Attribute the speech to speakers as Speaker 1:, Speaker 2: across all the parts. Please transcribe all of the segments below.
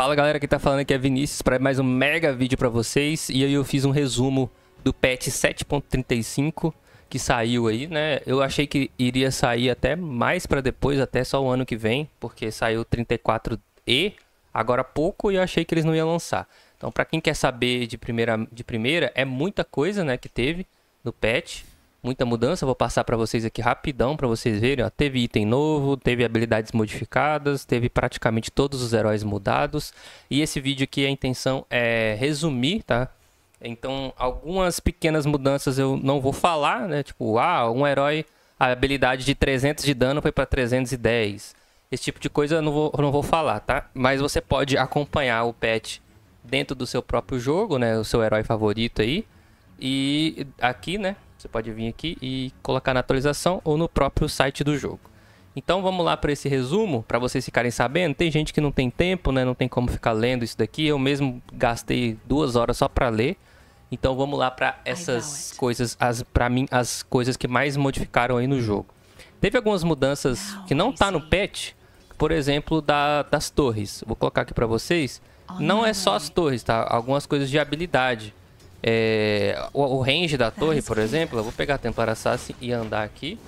Speaker 1: Fala galera, quem tá falando aqui é Vinícius para mais um mega vídeo para vocês. E aí eu fiz um resumo do patch 7.35 que saiu aí, né? Eu achei que iria sair até mais para depois, até só o ano que vem, porque saiu 34E agora há pouco e eu achei que eles não iam lançar. Então, para quem quer saber de primeira, de primeira, é muita coisa, né, que teve no patch muita mudança. Vou passar para vocês aqui rapidão para vocês verem. Ó. Teve item novo, teve habilidades modificadas, teve praticamente todos os heróis mudados. E esse vídeo aqui a intenção é resumir, tá? Então, algumas pequenas mudanças eu não vou falar, né? Tipo, ah, um herói, a habilidade de 300 de dano foi para 310. Esse tipo de coisa eu não vou, não vou falar, tá? Mas você pode acompanhar o pet dentro do seu próprio jogo, né? O seu herói favorito aí. E aqui, né? Você pode vir aqui e colocar na atualização ou no próprio site do jogo. Então vamos lá para esse resumo, para vocês ficarem sabendo. Tem gente que não tem tempo, né? Não tem como ficar lendo isso daqui. Eu mesmo gastei duas horas só para ler. Então vamos lá para essas coisas, para mim as coisas que mais modificaram aí no jogo. Teve algumas mudanças que não tá no patch, por exemplo da, das torres. Vou colocar aqui para vocês. Não é só as torres, tá? Algumas coisas de habilidade. É, o, o, range da torre, por exemplo, eu vou pegar a Templar Assassin e andar aqui.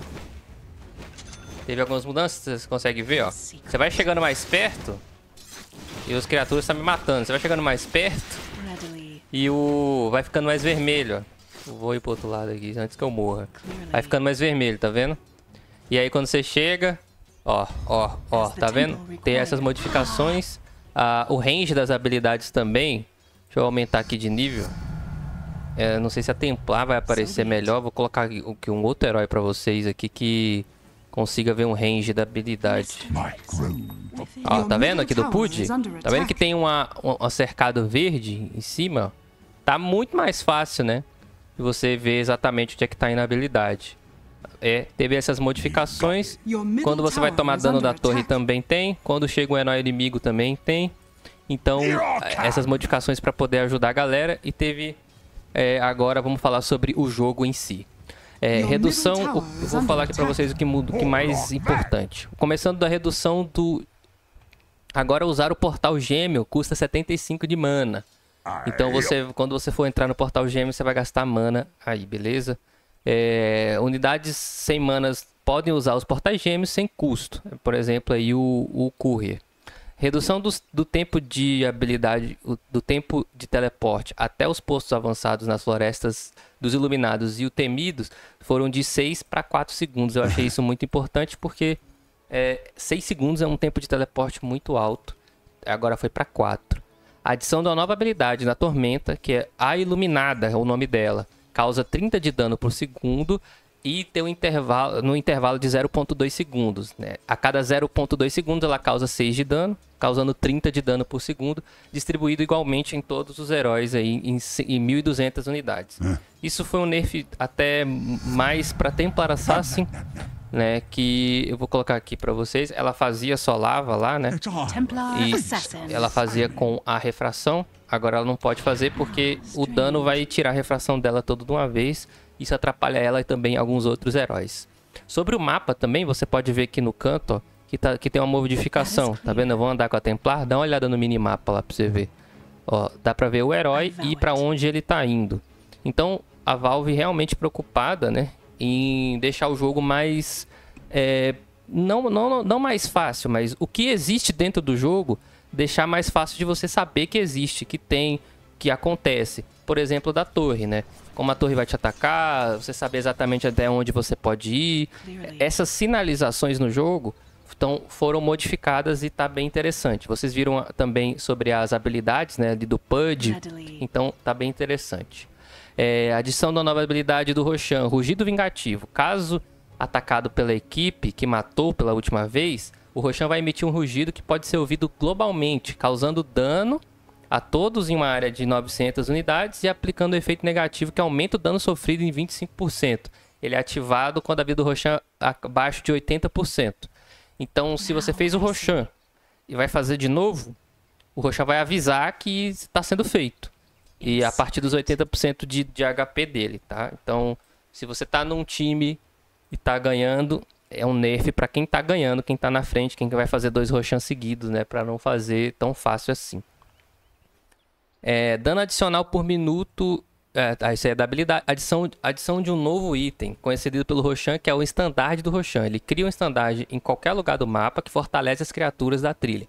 Speaker 1: Teve algumas mudanças, vocês conseguem ver, ó. Você vai chegando mais perto e os criaturas estão me matando. Você vai chegando mais perto e o... vai ficando mais vermelho, ó. vou ir pro outro lado aqui, antes que eu morra. Vai ficando mais vermelho, tá vendo? E aí quando você chega, ó, ó, ó, tá vendo? Tem essas modificações. Ah, o range das habilidades também. Deixa eu aumentar aqui de nível. É, não sei se a Templar vai aparecer melhor. Vou colocar aqui um outro herói pra vocês aqui que consiga ver um range da habilidade. Ó, tá vendo aqui do PUD? Tá vendo que tem uma, um, cercado verde em cima? Tá muito mais fácil, né? E você vê exatamente onde é que tá indo a habilidade. É, teve essas modificações. Quando você vai tomar dano da torre também tem. Quando chega um herói inimigo também tem. Então, é, essas modificações para poder ajudar a galera. E teve é, agora vamos falar sobre o jogo em si. É, redução, o, vou falar aqui para vocês o que muda, o que mais importante. Começando da redução do. Agora usar o portal gêmeo custa 75 de mana. Então você, quando você for entrar no portal gêmeo, você vai gastar mana aí, beleza? É, unidades sem manas podem usar os portais gêmeos sem custo. Por exemplo, aí o, o Courier. Redução do, do, tempo de habilidade, do tempo de teleporte até os postos avançados nas florestas dos iluminados e o temidos foram de 6 para 4 segundos. Eu achei isso muito importante porque é, 6 segundos é um tempo de teleporte muito alto. Agora foi para 4. A adição de uma nova habilidade na Tormenta, que é a Iluminada, é o nome dela. Causa 30 de dano por segundo e tem um intervalo, no intervalo de 0.2 segundos. Né? A cada 0.2 segundos ela causa 6 de dano causando 30 de dano por segundo, distribuído igualmente em todos os heróis aí em, em 1200 unidades. É. Isso foi um nerf até mais para Templar Assassin, né, que eu vou colocar aqui para vocês. Ela fazia só lava lá, né? E ela fazia com a refração. Agora ela não pode fazer porque o dano vai tirar a refração dela toda de uma vez. Isso atrapalha ela e também alguns outros heróis. Sobre o mapa também, você pode ver aqui no canto, ó, que, tá, que tem uma modificação, tá vendo? Eu vou andar com a Templar, dá uma olhada no minimapa lá pra você ver. Ó, dá pra ver o herói e para onde ele tá indo. Então, a Valve realmente preocupada, né? Em deixar o jogo mais... É, não, não, não mais fácil, mas o que existe dentro do jogo, deixar mais fácil de você saber que existe, que tem, que acontece. Por exemplo, da torre, né? Como a torre vai te atacar, você saber exatamente até onde você pode ir. Essas sinalizações no jogo então, foram modificadas e está bem interessante. Vocês viram também sobre as habilidades né, do PUD, então está bem interessante. É, adição da nova habilidade do Roshan, Rugido Vingativo. Caso atacado pela equipe que matou pela última vez, o Roshan vai emitir um rugido que pode ser ouvido globalmente, causando dano a todos em uma área de 900 unidades e aplicando o um efeito negativo que aumenta o dano sofrido em 25%. Ele é ativado quando a vida do Roshan é abaixo de 80%. Então, se você fez o assim? Roshan e vai fazer de novo, o Roshan vai avisar que está sendo feito. E a partir dos 80% de, de HP dele, tá? Então, se você tá num time e tá ganhando, é um nerf para quem tá ganhando, quem tá na frente, quem vai fazer dois Roshan seguidos, né? Para não fazer tão fácil assim. É, dano adicional por minuto é, tá, isso é da habilidade. Adição, adição de um novo item, conhecido pelo Roshan, que é o estandarte do Roshan. Ele cria um estandarte em qualquer lugar do mapa que fortalece as criaturas da trilha.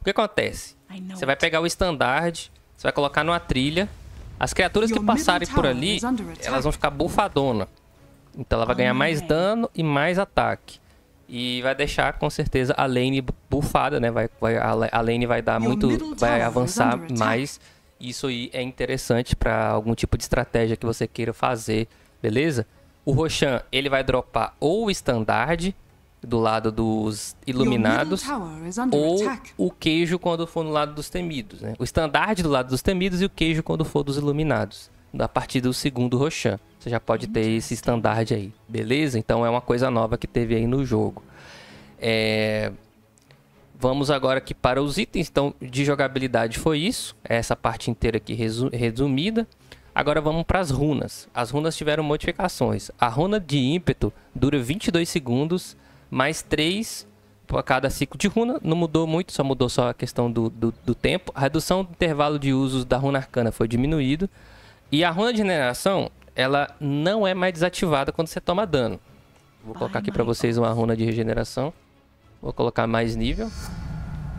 Speaker 1: O que acontece? Você vai pegar o estandarte, você vai colocar numa trilha. As criaturas que passarem por ali, elas vão ficar bufadona. Então ela vai ganhar mais dano e mais ataque. E vai deixar com certeza a lane bufada, né? Vai, vai a lane vai dar muito. Vai avançar mais isso aí é interessante para algum tipo de estratégia que você queira fazer, beleza? O Roshan, ele vai dropar ou o estandarte do lado dos iluminados ou o queijo quando for no lado dos temidos, né? O estandarte do lado dos temidos e o queijo quando for dos iluminados, a partir do segundo Roshan. Você já pode ter esse estandarte aí, beleza? Então é uma coisa nova que teve aí no jogo. É... Vamos agora aqui para os itens. Então, de jogabilidade foi isso. É essa parte inteira aqui resumida. Agora vamos para as runas. As runas tiveram modificações. A runa de ímpeto dura 22 segundos, mais 3 por cada ciclo de runa. Não mudou muito, só mudou só a questão do, do, do tempo. A redução do intervalo de usos da runa arcana foi diminuído. E a runa de regeneração, ela não é mais desativada quando você toma dano. Vou colocar aqui para vocês uma runa de regeneração. Vou colocar mais nível.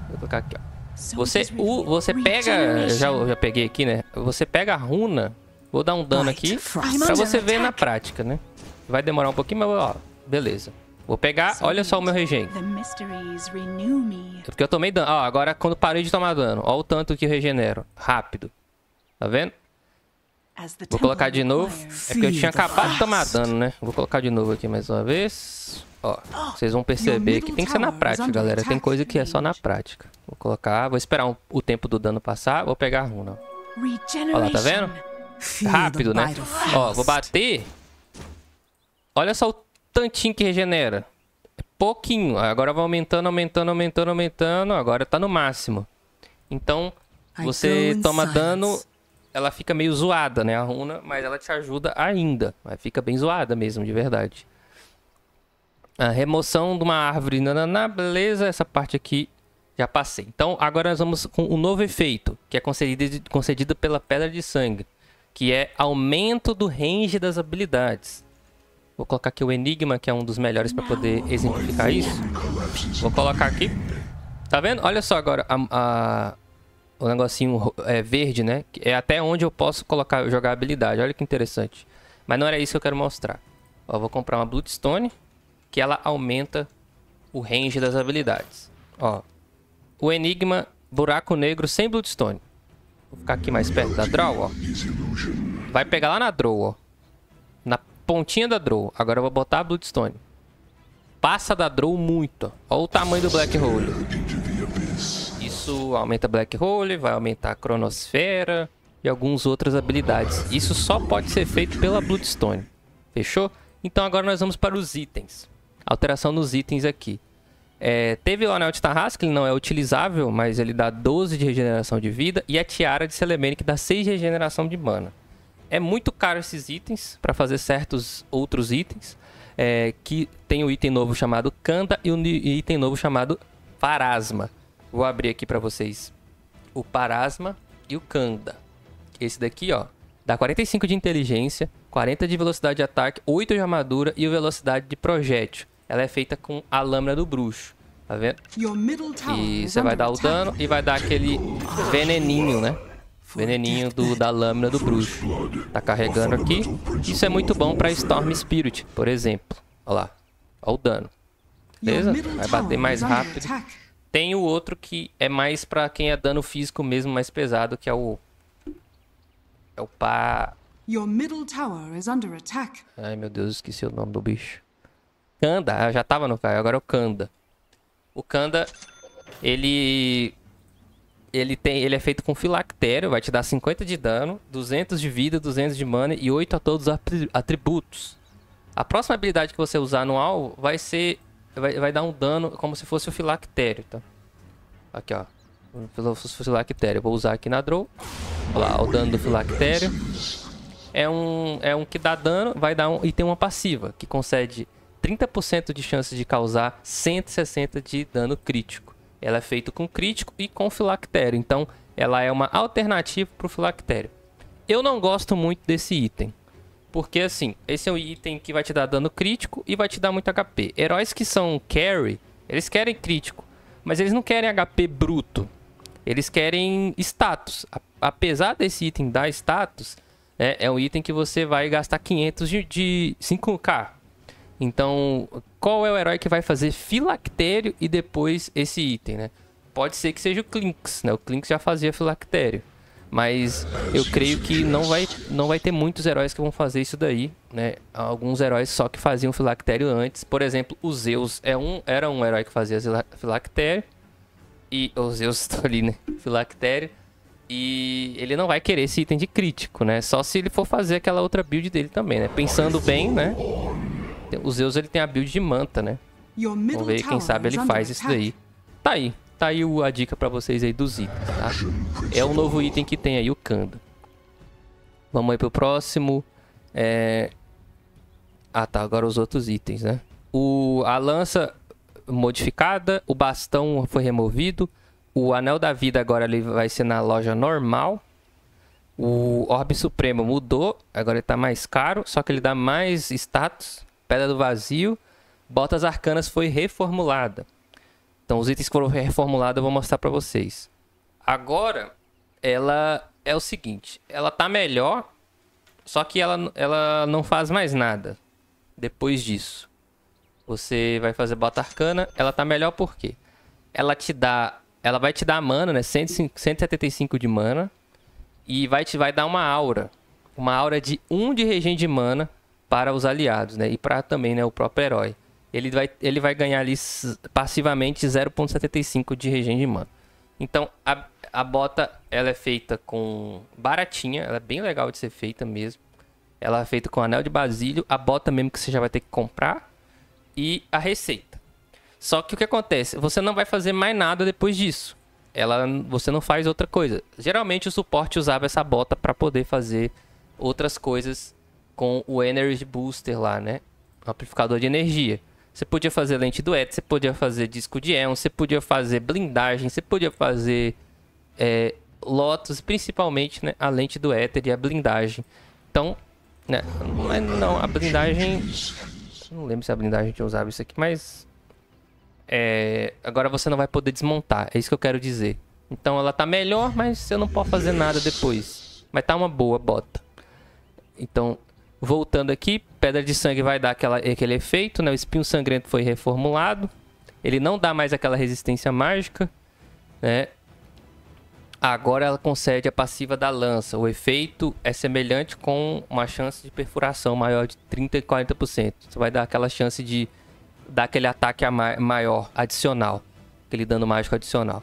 Speaker 1: Vou colocar aqui, ó. Você, o, você pega... Já, já peguei aqui, né? Você pega a runa. Vou dar um dano aqui pra você ver na prática, né? Vai demorar um pouquinho, mas ó, beleza. Vou pegar, olha só o meu regen. É porque eu tomei dano. Ó, agora quando parei de tomar dano, ó o tanto que regenero. Rápido. Tá vendo? Vou colocar de novo. É porque eu tinha acabado de tomar dano, né? Vou colocar de novo aqui mais uma vez. Ó, vocês vão perceber que tem que ser na prática, galera. Tem coisa que é só na prática. Vou colocar, vou esperar um, o tempo do dano passar, vou pegar a runa. Ó lá, tá vendo? Rápido, né? Ó, vou bater. Olha só o tantinho que regenera. É pouquinho. Agora vai aumentando, aumentando, aumentando, aumentando. Agora tá no máximo. Então, você toma dano ela fica meio zoada, né? A runa, mas ela te ajuda ainda. Mas fica bem zoada mesmo, de verdade. A remoção de uma árvore, nananá, beleza. Essa parte aqui já passei. Então, agora nós vamos com um novo efeito, que é concedido, concedido pela Pedra de Sangue. Que é aumento do range das habilidades. Vou colocar aqui o Enigma, que é um dos melhores para poder exemplificar isso. Vou colocar aqui. Tá vendo? Olha só agora a, a o negocinho é, verde, né? É até onde eu posso colocar, jogar habilidade. Olha que interessante. Mas não era isso que eu quero mostrar. Ó, vou comprar uma Bloodstone, que ela aumenta o range das habilidades. Ó, o Enigma Buraco Negro sem Bloodstone. Vou ficar aqui mais perto da Draw, ó. Vai pegar lá na Draw, ó. Na pontinha da Draw. Agora eu vou botar a Bloodstone. Passa da Draw muito, ó. Olha o tamanho do Black Hole isso aumenta Black Hole, vai aumentar a Cronosfera e algumas outras habilidades. Isso só pode ser feito pela Bloodstone. Fechou? Então agora nós vamos para os itens. Alteração nos itens aqui. É, teve o anel de Tarrasque, ele não é utilizável, mas ele dá 12 de regeneração de vida. E a tiara de Selemene, que dá 6 de regeneração de mana. É muito caro esses itens, para fazer certos outros itens. É, que tem o um item novo chamado Kanda e o um item novo chamado Farasma. Vou abrir aqui para vocês o Parasma e o Kanda. Esse daqui, ó, dá 45 de inteligência, 40 de velocidade de ataque, 8 de armadura e velocidade de projétil. Ela é feita com a lâmina do bruxo, tá vendo? E você vai dar o dano e vai dar aquele veneninho, né? Veneninho do, da lâmina do bruxo. Tá carregando aqui. Isso é muito bom pra Storm Spirit, por exemplo. Olha lá. Olha o dano.
Speaker 2: Beleza? Vai bater mais rápido.
Speaker 1: Tem o outro que é mais para quem é dano físico mesmo mais pesado, que é o é o pá. Your middle tower is under attack. Ai, meu Deus, esqueci o nome do bicho. Kanda, ah, já tava no Kai, agora é o Kanda. O Kanda ele ele tem, ele é feito com filactério, vai te dar 50 de dano, 200 de vida, 200 de mana e 8 a todos os atributos. A próxima habilidade que você usar no alvo vai ser vai, vai dar um dano como se fosse o filactério, tá? Aqui, ó. O filactério. Vou usar aqui na draw. Olha lá, o dano do filactério. É um, é um que dá dano, vai dar um... E tem uma passiva, que concede 30% de chance de causar 160 de dano crítico. Ela é feita com crítico e com filactério. Então, ela é uma alternativa para o filactério. Eu não gosto muito desse item. Porque assim, esse é um item que vai te dar dano crítico e vai te dar muito HP. Heróis que são carry, eles querem crítico, mas eles não querem HP bruto. Eles querem status. Apesar desse item dar status, é é um item que você vai gastar 500 de, de 5k. Então, qual é o herói que vai fazer filactério e depois esse item, né? Pode ser que seja o Clinks, né? O Clinks já fazia filactério. Mas eu creio que não vai, não vai ter muitos heróis que vão fazer isso daí, né? Alguns heróis só que faziam filactério antes. Por exemplo, o Zeus é um, era um herói que fazia filactério. E o Zeus tá ali, né? Filactério. E ele não vai querer esse item de crítico, né? Só se ele for fazer aquela outra build dele também, né? Pensando bem, né? O Zeus ele tem a build de manta, né? Vamos ver, quem sabe ele faz isso daí. Tá aí tá aí a dica para vocês aí dos itens, tá? É um novo item que tem aí, o Kanda. Vamos aí pro próximo. É... Ah tá, agora os outros itens, né? O... A lança modificada, o bastão foi removido, o anel da vida agora ele vai ser na loja normal. O Orbe Supremo mudou, agora ele tá mais caro, só que ele dá mais status. Pedra do Vazio, Botas Arcanas foi reformulada. Então, os itens que foram reformulados eu vou mostrar para vocês. Agora, ela é o seguinte: ela tá melhor, só que ela, ela não faz mais nada depois disso. Você vai fazer bota arcana, ela tá melhor por quê? Ela te dá. Ela vai te dar mana, né? 175 de mana. E vai te vai dar uma aura. Uma aura de 1 de regen de mana para os aliados, né? E para também, né, o próprio herói ele vai, ele vai ganhar ali passivamente 0.75 de regen de mana. Então a, a bota ela é feita com baratinha, ela é bem legal de ser feita mesmo. Ela é feita com anel de basílio, a bota mesmo que você já vai ter que comprar e a receita. Só que o que acontece? Você não vai fazer mais nada depois disso. Ela, você não faz outra coisa. Geralmente o suporte usava essa bota para poder fazer outras coisas com o Energy Booster lá, né? Amplificador de energia. Você podia fazer lente dueto, você podia fazer disco de éon, você podia fazer blindagem, você podia fazer é, lotus, principalmente né, a lente do éter e a blindagem. Então, né, não, é, não, a blindagem... Não lembro se a blindagem tinha usado isso aqui, mas... É, agora você não vai poder desmontar, é isso que eu quero dizer. Então ela tá melhor, mas eu não posso fazer nada depois. Mas tá uma boa bota. Então Voltando aqui, Pedra de Sangue vai dar aquela, aquele efeito, né? O Espinho Sangrento foi reformulado. Ele não dá mais aquela resistência mágica, né? Agora ela concede a passiva da lança. O efeito é semelhante com uma chance de perfuração maior de 30 e 40%. Você vai dar aquela chance de dar aquele ataque maior, adicional. Aquele dano mágico adicional.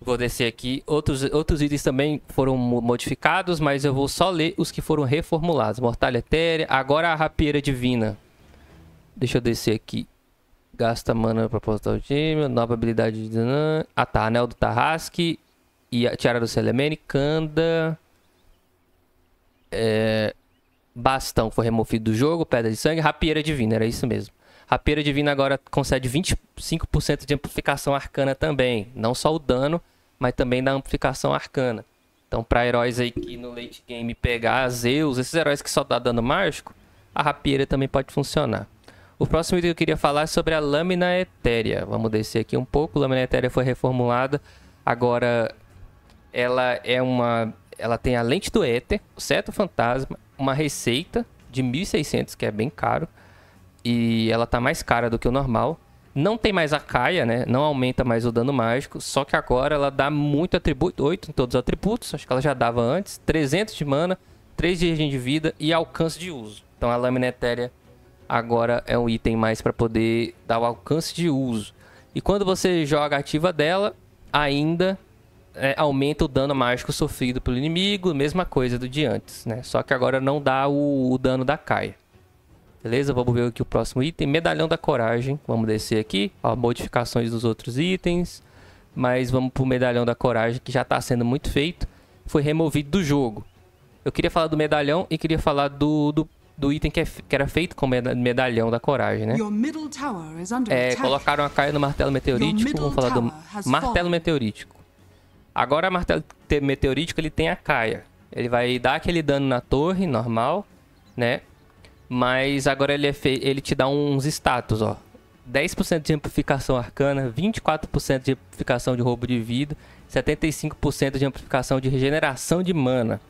Speaker 1: Vou descer aqui. Outros, outros itens também foram modificados, mas eu vou só ler os que foram reformulados. Mortalha etérea. Agora a rapieira divina. Deixa eu descer aqui. Gasta mana para postar o time. Nova habilidade de... Ah tá, anel do Tarrasque. E a tiara do Celemene. Kanda. É... Bastão foi removido do jogo. Pedra de sangue. Rapieira divina, era isso mesmo. A pera divina agora concede 25% de amplificação arcana também. Não só o dano, mas também da amplificação arcana. Então, para heróis aí que no late game pegar Zeus, esses heróis que só dá dano mágico, a rapieira também pode funcionar. O próximo item que eu queria falar é sobre a lâmina etérea. Vamos descer aqui um pouco. A lâmina etérea foi reformulada. Agora ela é uma ela tem a lente do éter, o seto fantasma, uma receita de 1600 que é bem caro e ela tá mais cara do que o normal. Não tem mais a caia, né? Não aumenta mais o dano mágico. Só que agora ela dá muito atributo. 8 em todos os atributos. Acho que ela já dava antes. 300 de mana, 3 de regen de vida e alcance de uso. Então a lâmina etérea agora é um item mais para poder dar o alcance de uso. E quando você joga ativa dela, ainda é, aumenta o dano mágico sofrido pelo inimigo. Mesma coisa do de antes, né? Só que agora não dá o, o dano da caia. Beleza? Vamos ver aqui o próximo item. Medalhão da Coragem. Vamos descer aqui. Ó, modificações dos outros itens. Mas vamos pro Medalhão da Coragem, que já está sendo muito feito. Foi removido do jogo. Eu queria falar do medalhão e queria falar do, do, do item que, é, que, era feito com medalhão da coragem, né? É, colocaram a caia no martelo meteorítico. Vamos falar do martelo meteorítico. Agora, o martelo meteorítico ele tem a caia. Ele vai dar aquele dano na torre normal, né? Mas agora ele, é fe... ele te dá uns status, ó. 10% de amplificação arcana, 24% de amplificação de roubo de vida, 75% de amplificação de regeneração de mana.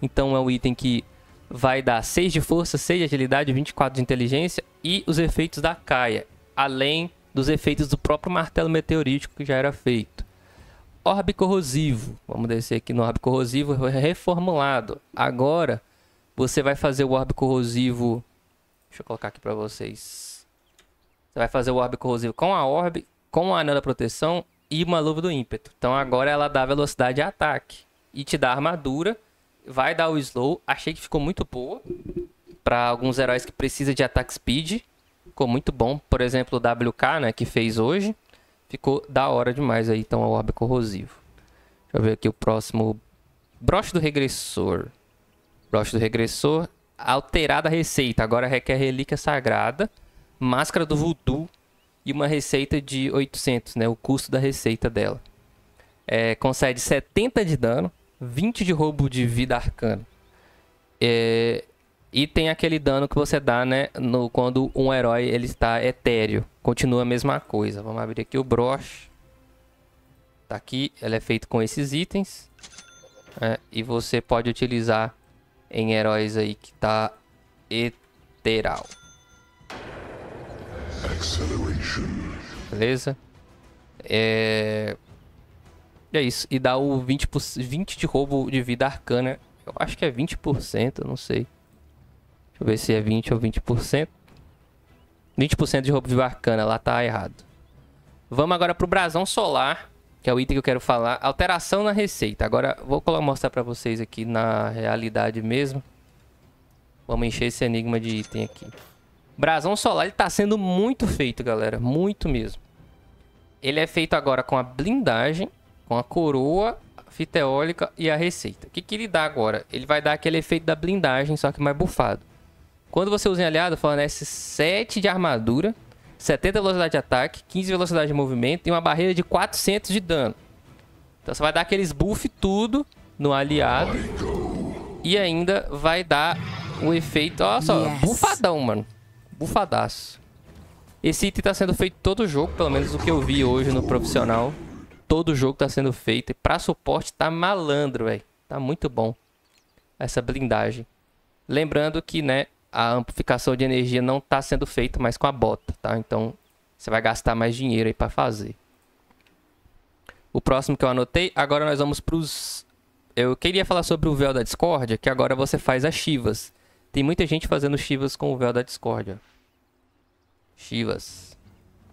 Speaker 1: Então é um item que vai dar 6 de força, 6 de agilidade, 24 de inteligência e os efeitos da caia, além dos efeitos do próprio martelo meteorítico que já era feito. Orbe corrosivo, vamos descer aqui no orbe corrosivo é reformulado. Agora você vai fazer o orbe corrosivo Deixa eu colocar aqui pra vocês. Você vai fazer o orbe corrosivo com a orbe, com a anel da proteção e uma luva do ímpeto. Então agora ela dá velocidade de ataque. E te dá armadura. Vai dar o slow. Achei que ficou muito boa. Pra alguns heróis que precisam de ataque speed. Ficou muito bom. Por exemplo, o WK, né? Que fez hoje. Ficou da hora demais aí, então, é o orbe corrosivo. Deixa eu ver aqui o próximo. Broche do regressor. Broche do regressor alterada a receita. Agora requer relíquia sagrada, máscara do voodoo e uma receita de 800, né? O custo da receita dela. É, concede 70 de dano, 20 de roubo de vida arcana. É, e tem aquele dano que você dá, né? No, quando um herói ele está etéreo. Continua a mesma coisa. Vamos abrir aqui o broche. Tá aqui. Ela é feita com esses itens. É, e você pode utilizar em heróis aí que tá eteral. Beleza? É... é isso. E dá o 20, 20 de roubo de vida arcana. Eu acho que é 20%, eu não sei. Deixa eu ver se é 20 ou 20%. 20% de roubo de vida arcana, lá tá errado. Vamos agora pro brasão solar que é o item que eu quero falar, alteração na receita. Agora vou mostrar para vocês aqui na realidade mesmo. Vamos encher esse enigma de item aqui. Brasão solar está sendo muito feito, galera. Muito mesmo. Ele é feito agora com a blindagem, com a coroa, a fita eólica e a receita. O que, que ele dá agora? Ele vai dar aquele efeito da blindagem, só que mais bufado. Quando você usa em aliado, fornece né, 7 de armadura 70 velocidade de ataque, 15 velocidade de movimento e uma barreira de 400 de dano. Então você vai dar aqueles buff tudo no aliado. E ainda vai dar o efeito, olha só, yes. bufadão, mano. Bufadaço. Esse item tá sendo feito todo jogo, pelo menos o que eu vi hoje no profissional. Todo jogo tá sendo feito. E pra suporte tá malandro, velho. Tá muito bom essa blindagem. Lembrando que, né, a amplificação de energia não está sendo feita mais com a bota, tá? Então você vai gastar mais dinheiro aí para fazer. O próximo que eu anotei, agora nós vamos para os... Eu queria falar sobre o véu da discórdia, que agora você faz as chivas. Tem muita gente fazendo chivas com o véu da discórdia. Chivas.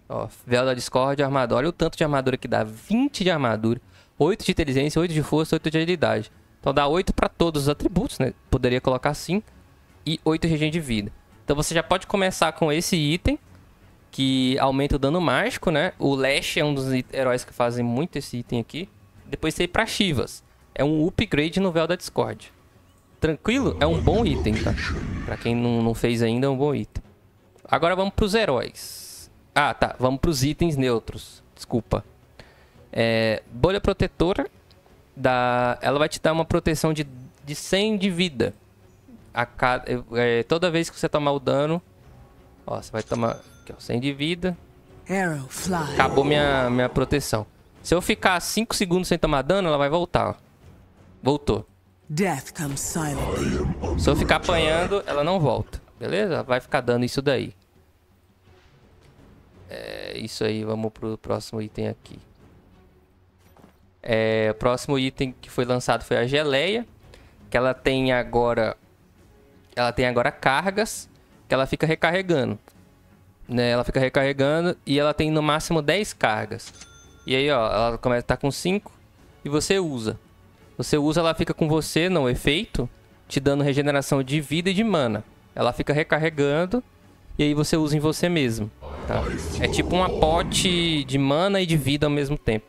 Speaker 1: Ó, véu da discórdia, armadura. Olha o tanto de armadura que dá. 20 de armadura, 8 de inteligência, 8 de força, 8 de agilidade. Então dá 8 para todos os atributos, né? Poderia colocar assim e 8 regiões de vida. Então você já pode começar com esse item, que aumenta o dano mágico, né? O Lash é um dos heróis que fazem muito esse item aqui. Depois você ir pra Chivas. É um upgrade no Véu da Discord. Tranquilo? É um bom item, tá? Pra quem não, não fez ainda, é um bom item. Agora vamos pros heróis. Ah, tá. Vamos pros itens neutros. Desculpa. É, bolha protetora. Da... Ela vai te dar uma proteção de, de 100 de vida a cada, é, toda vez que você tomar o dano, ó, você vai tomar aqui, ó, 100 de vida. Acabou minha, minha proteção. Se eu ficar 5 segundos sem tomar dano, ela vai voltar. Ó. Voltou. Se eu ficar apanhando, ela não volta. Beleza? Vai ficar dando isso daí. É isso aí. Vamos pro próximo item aqui. É, o próximo item que foi lançado foi a geleia. Que ela tem agora ela tem agora cargas que ela fica recarregando. Né? Ela fica recarregando e ela tem no máximo 10 cargas. E aí, ó, ela começa a estar tá com 5 e você usa. Você usa, ela fica com você no efeito, te dando regeneração de vida e de mana. Ela fica recarregando e aí você usa em você mesmo. Tá? É tipo uma pote de mana e de vida ao mesmo tempo.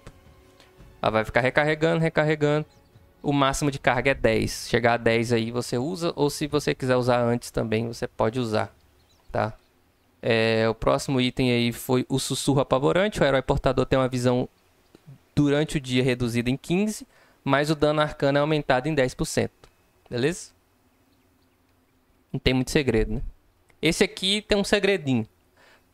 Speaker 1: Ela vai ficar recarregando, recarregando o máximo de carga é 10. Chegar a 10 aí você usa, ou se você quiser usar antes também, você pode usar, tá? É, o próximo item aí foi o sussurro apavorante. O herói portador tem uma visão durante o dia reduzida em 15, mas o dano arcano é aumentado em 10%. Beleza? Não tem muito segredo, né? Esse aqui tem um segredinho.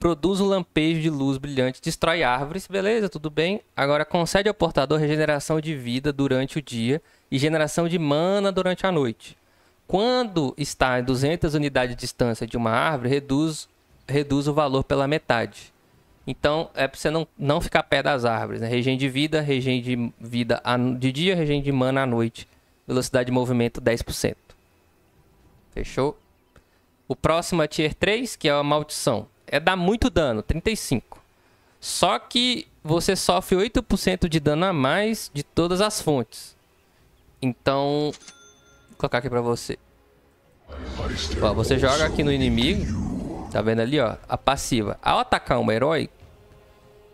Speaker 1: Produz o um lampejo de luz brilhante, destrói árvores, beleza, tudo bem. Agora concede ao portador regeneração de vida durante o dia e generação de mana durante a noite. Quando está em 200 unidades de distância de uma árvore, reduz, reduz o valor pela metade. Então, é para você não, não ficar pé das árvores. Né? Regen de vida, regen de vida de dia, regen de mana à noite. Velocidade de movimento 10%. Fechou? O próximo é Tier 3, que é a maldição é dar muito dano, 35. Só que você sofre 8% de dano a mais de todas as fontes. Então, vou colocar aqui pra você. Ó, você joga aqui no inimigo, tá vendo ali, ó, a passiva. Ao atacar um herói,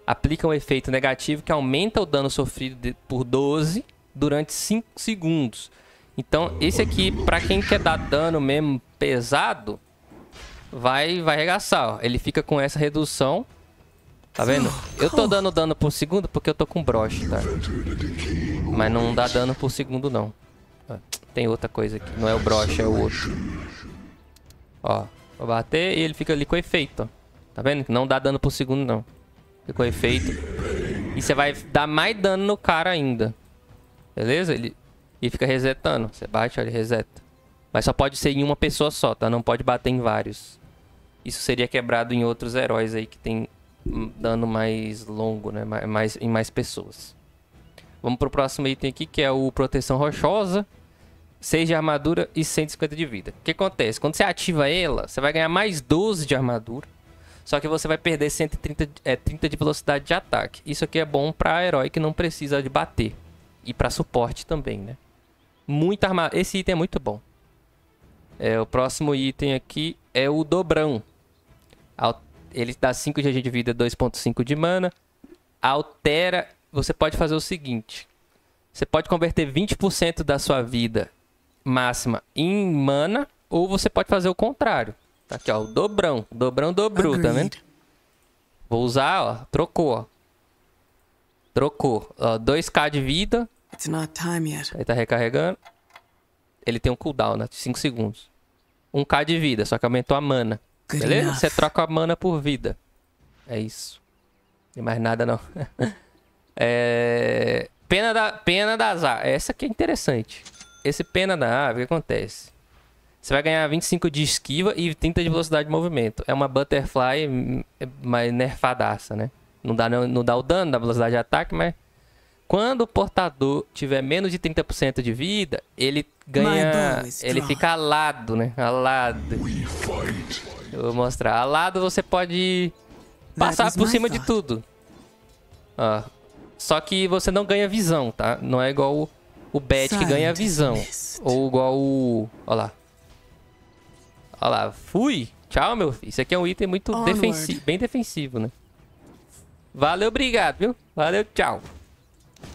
Speaker 1: aplica um efeito negativo que aumenta o dano sofrido de, por 12 durante 5 segundos. Então, esse aqui, pra quem quer dar dano mesmo pesado, vai, vai arregaçar, ó. Ele fica com essa redução. Tá vendo? Eu tô dando dano por segundo porque eu tô com broche, tá? Mas não dá dano por segundo, não. Tem outra coisa aqui. Não é o broche, é o outro. Ó, vou bater e ele fica ali com efeito, ó. Tá vendo? Não dá dano por segundo, não. Fica com efeito. E você vai dar mais dano no cara ainda. Beleza? Ele... E fica resetando. Você bate, ó, ele reseta. Mas só pode ser em uma pessoa só, tá? Não pode bater em vários isso seria quebrado em outros heróis aí que tem dano mais longo, né? Mais, em mais pessoas. Vamos pro próximo item aqui, que é o Proteção Rochosa. 6 de armadura e 150 de vida. O que acontece? Quando você ativa ela, você vai ganhar mais 12 de armadura. Só que você vai perder 130 é, 30 de velocidade de ataque. Isso aqui é bom pra herói que não precisa de bater. E pra suporte também, né? Muita armadura. Esse item é muito bom. É, o próximo item aqui é o dobrão. Ele dá 5 de de vida, 2.5 de mana. Altera. Você pode fazer o seguinte: você pode converter 20% da sua vida máxima em mana, ou você pode fazer o contrário. Tá aqui, ó, o dobrão. Dobrão dobrou, tá vendo? Vou usar, ó, trocou, ó. Trocou. Ó, 2k de vida. It's not time yet. Aí tá recarregando. Ele tem um cooldown, né? 5 segundos. 1k de vida, só que aumentou a mana. Beleza? Você troca a mana por vida. É isso. e mais nada, não. é... Pena da, pena da azar. Essa aqui é interessante. Esse pena da ave, o que acontece? Você vai ganhar 25 de esquiva e 30 de velocidade de movimento. É uma butterfly hum, é mais nerfadaça, né? Não dá, não, não dá o dano da velocidade de ataque, mas... Quando o portador tiver menos de 30% de vida, ele ganha... Ele fica alado, né? Alado. We fight. Eu vou mostrar. Alado você pode passar por cima de tudo. Ó. só que você não ganha visão, tá? Não é igual o, o Bad que ganha visão. Ou igual o... Ó lá. Ó lá. Fui. Tchau, meu filho. Isso aqui é um item muito defensivo, bem defensivo, né? Valeu, obrigado, viu? Valeu, tchau.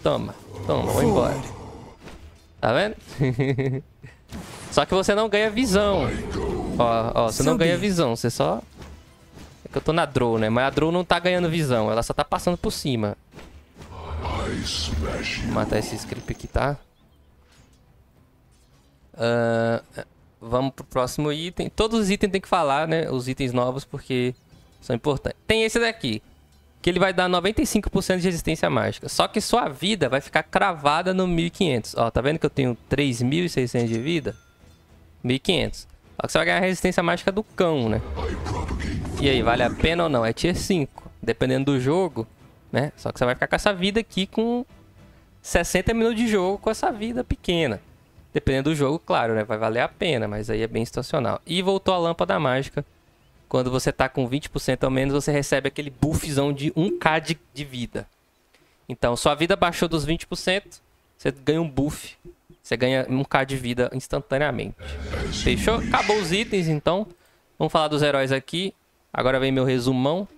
Speaker 1: Toma. Toma, vou embora. Tá vendo? Só que você não ganha visão. Ó, ó, você não ganha visão, você só... É que eu tô na Drow, né? Mas a Drow não tá ganhando visão, ela só tá passando por cima. Vou matar esse script aqui, tá? Uh, vamos pro próximo item. Todos os itens tem que falar, né? Os itens novos, porque são importantes. Tem esse daqui. Que ele vai dar 95% de resistência mágica. Só que sua vida vai ficar cravada no 1500. Ó, tá vendo que eu tenho 3.600 de vida? 1500. Só que você vai ganhar a resistência mágica do cão, né? E aí, vale a pena ou não? É tier 5. Dependendo do jogo, né? Só que você vai ficar com essa vida aqui com 60 minutos de jogo com essa vida pequena. Dependendo do jogo, claro, né? Vai valer a pena, mas aí é bem situacional. E voltou a lâmpada mágica. Quando você tá com 20% ou menos, você recebe aquele buffzão de 1k de, de vida. Então, sua vida baixou dos 20%, você ganha um buff você ganha 1k de vida instantaneamente. Fechou? Acabou os itens, então. Vamos falar dos heróis aqui. Agora vem meu resumão.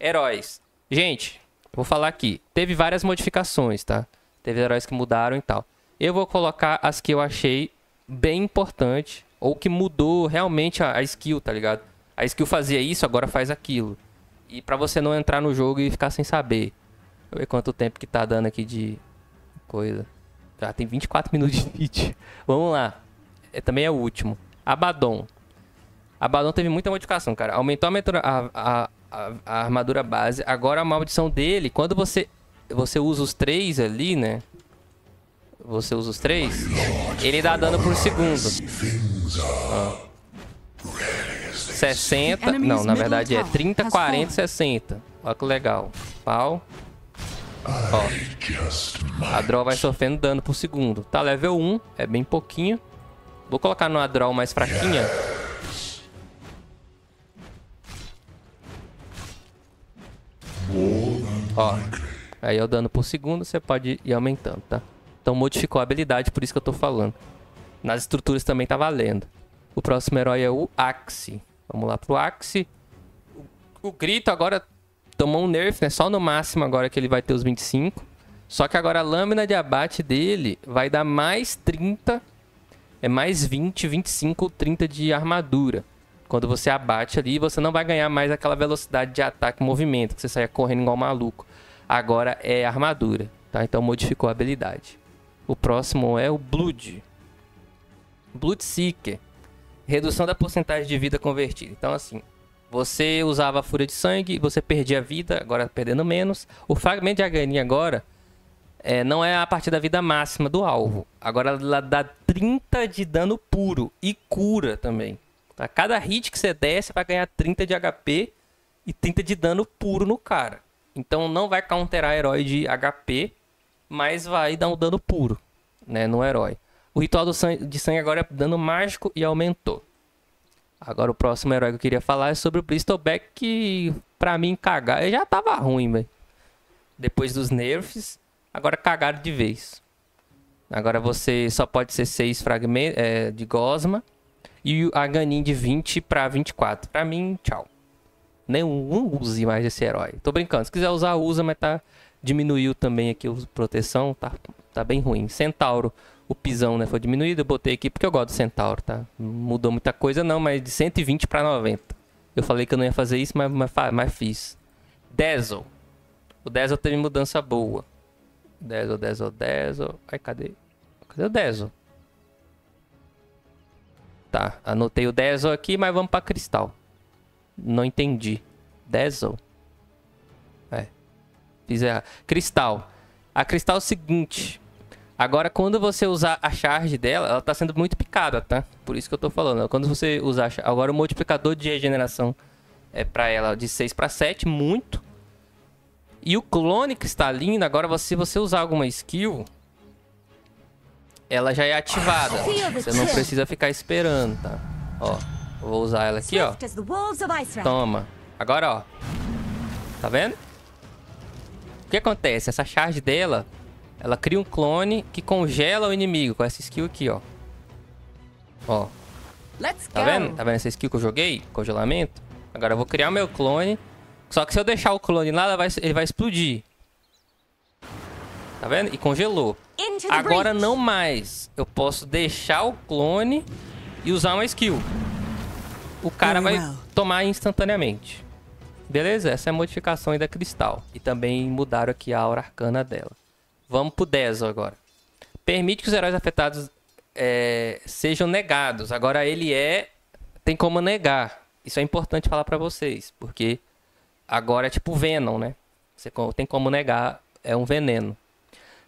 Speaker 1: Heróis. Gente, vou falar aqui. Teve várias modificações, tá? Teve heróis que mudaram e tal. Eu vou colocar as que eu achei bem importante. Ou que mudou realmente a, a skill, tá ligado? A skill fazia isso, agora faz aquilo. E pra você não entrar no jogo e ficar sem saber. Deixa eu ver quanto tempo que tá dando aqui de coisa. Já tem 24 minutos de vídeo. Vamos lá. É, também é o último. Abaddon. Abaddon teve muita modificação, cara. Aumentou a, a, a, a, armadura base. Agora a maldição dele, quando você, você usa os três ali, né? Você usa os três, ele dá dano por segundo. Ah. 60, é não, na verdade é 30, 40, 60. Olha que legal. Pau. Ó, a draw vai sofrendo dano por segundo. Tá level 1, é bem pouquinho. Vou colocar numa draw mais fraquinha. Ó, aí é o dano por segundo, você pode ir aumentando, tá? Então modificou a habilidade, por isso que eu tô falando. Nas estruturas também tá valendo. O próximo herói é o Axie. Vamos lá pro Axie. O grito agora tomou um nerf, né? Só no máximo agora que ele vai ter os 25. Só que agora a lâmina de abate dele vai dar mais 30. É mais 20, 25 ou 30 de armadura. Quando você abate ali, você não vai ganhar mais aquela velocidade de ataque e movimento, que você saia correndo igual maluco. Agora é armadura, tá? Então modificou a habilidade. O próximo é o Blood. Blood Seeker. Redução da porcentagem de vida convertida. Então, assim, você usava a fúria de sangue, você perdia a vida, agora perdendo menos. O fragmento de agonia agora é, não é a partir da vida máxima do alvo. Agora ela dá 30 de dano puro e cura também. Tá? Cada hit que você der, você vai ganhar 30 de HP e 30 de dano puro no cara. Então não vai counterar herói de HP, mas vai dar um dano puro né, no herói. O ritual de sangue agora é dano mágico e aumentou. Agora o próximo herói que eu queria falar é sobre o Bristol Beck que pra mim cagar já tava ruim, velho. Depois dos nerfs, agora cagaram de vez. Agora você só pode ser 6 fragmentos é, de gosma e a Ganin de 20 para 24. Pra mim, tchau. Nenhum use mais esse herói. Tô brincando, se quiser usar, usa, mas tá diminuiu também aqui a proteção, tá, tá bem ruim. Centauro, o pisão né, foi diminuído, eu botei aqui porque eu gosto do Centauro, tá? Não mudou muita coisa não, mas de 120 para 90. Eu falei que eu não ia fazer isso, mas, mas, mas fiz. Dazzle. O Dazzle teve mudança boa. Dazzle, Dazzle, Dazzle. Ai, cadê? Cadê o Dazzle? Tá, anotei o Dazzle aqui, mas vamos pra Cristal. Não entendi. Dazzle? É. Fiz errado. Cristal. A Cristal é o seguinte. Agora, quando você usar a charge dela, ela tá sendo muito picada, tá? Por isso que eu tô falando. Quando você usar... Agora, o multiplicador de regeneração é pra ela de 6 pra 7, muito. E o clone que está lindo, agora, se você, você usar alguma skill, ela já é ativada. Você não precisa ficar esperando, tá? Ó, vou usar ela aqui, ó. Toma. Agora, ó. Tá vendo? O que acontece? Essa charge dela ela cria um clone que congela o inimigo com essa skill aqui, ó. Ó. tá vendo? Tá vendo essa skill que eu joguei? Congelamento? Agora eu vou criar meu clone. Só que se eu deixar o clone lá, vai, ele vai explodir. Tá vendo? E congelou. Agora breach. não mais. Eu posso deixar o clone e usar uma skill. O cara Very vai well. tomar instantaneamente. Beleza? Essa é a modificação aí da Cristal. E também mudaram aqui a aura arcana dela. Vamos pro Dezo agora. Permite que os heróis afetados é, sejam negados. Agora ele é. Tem como negar. Isso é importante falar para vocês, porque agora é tipo Venom, né? Você tem como negar, é um veneno.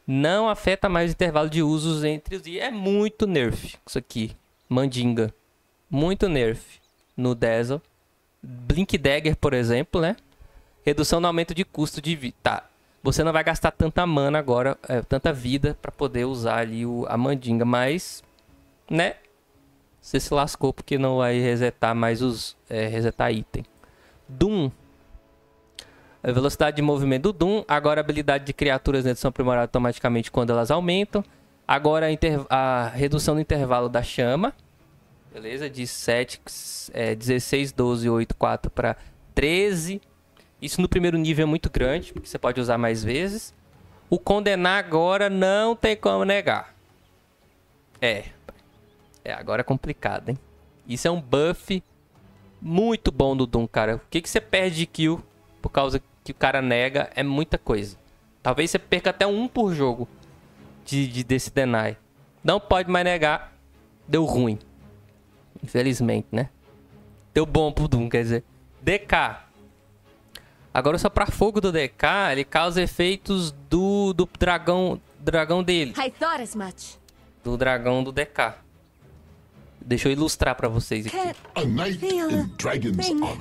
Speaker 1: Não afeta mais o intervalo de usos entre os. E é muito nerf isso aqui. Mandinga. Muito nerf no Dazzle. Blink Dagger, por exemplo, né? Redução no aumento de custo de vida. Tá, você não vai gastar tanta mana agora, é, tanta vida para poder usar ali o, a mandinga, mas, né? Você se lascou porque não vai resetar mais os. É, resetar item. Doom. A é, velocidade de movimento do Doom. Agora a habilidade de criaturas dentro são aprimoradas automaticamente quando elas aumentam. Agora a, a, redução do intervalo da chama. Beleza? De 7, é, 16, 12, 8, 4 para 13. Isso no primeiro nível é muito grande, porque você pode usar mais vezes. O condenar agora não tem como negar. É. É, agora é complicado, hein? Isso é um buff muito bom do Doom, cara. O que, que você perde de kill por causa que o cara nega é muita coisa. Talvez você perca até um por jogo de, de desse deny. Não pode mais negar. Deu ruim. Infelizmente, né? Deu bom pro Doom, quer dizer. DK. Agora o soprar fogo do DK, ele causa efeitos do, do dragão, dragão dele. Do dragão do DK. Deixa eu ilustrar pra vocês aqui.